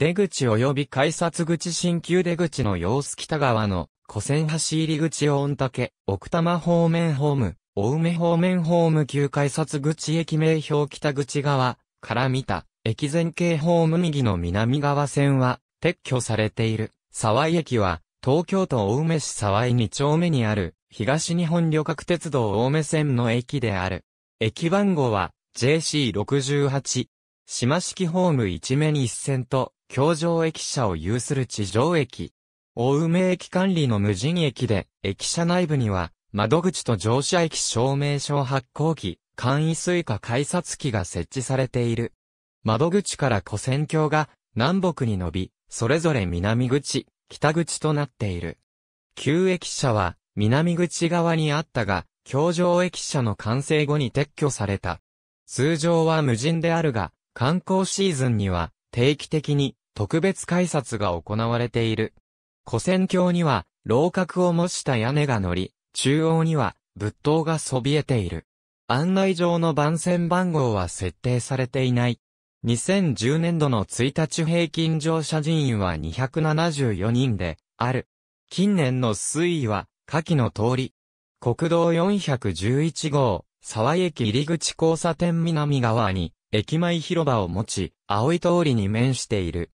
出口及び改札口新旧出口の様子北側の、古線橋入り口御嶽、奥多摩方面ホーム、大梅方面ホーム旧改札口駅名標北口側から見た、駅前景ホーム右の南側線は、撤去されている。沢井駅は、東京都青梅市沢井2丁目にある、東日本旅客鉄道青梅線の駅である。駅番号は、JC68。島式ホーム1面1線と、京上駅舎を有する地上駅。大梅駅管理の無人駅で、駅舎内部には、窓口と乗車駅証明書発行機、簡易水化改札機が設置されている。窓口から古線橋が南北に伸び、それぞれ南口、北口となっている。旧駅舎は南口側にあったが、京上駅舎の完成後に撤去された。通常は無人であるが、観光シーズンには定期的に特別改札が行われている。古戦橋には、楼閣を模した屋根が乗り、中央には、仏塔がそびえている。案内状の番線番号は設定されていない。2010年度の1日平均乗車人員は274人で、ある。近年の推移は、下記の通り。国道411号、沢駅入口交差点南側に、駅前広場を持ち、青い通りに面している。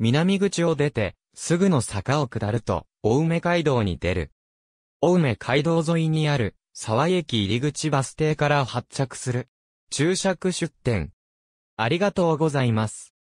南口を出て、すぐの坂を下ると、青梅街道に出る。青梅街道沿いにある、沢駅入口バス停から発着する。注釈出店。ありがとうございます。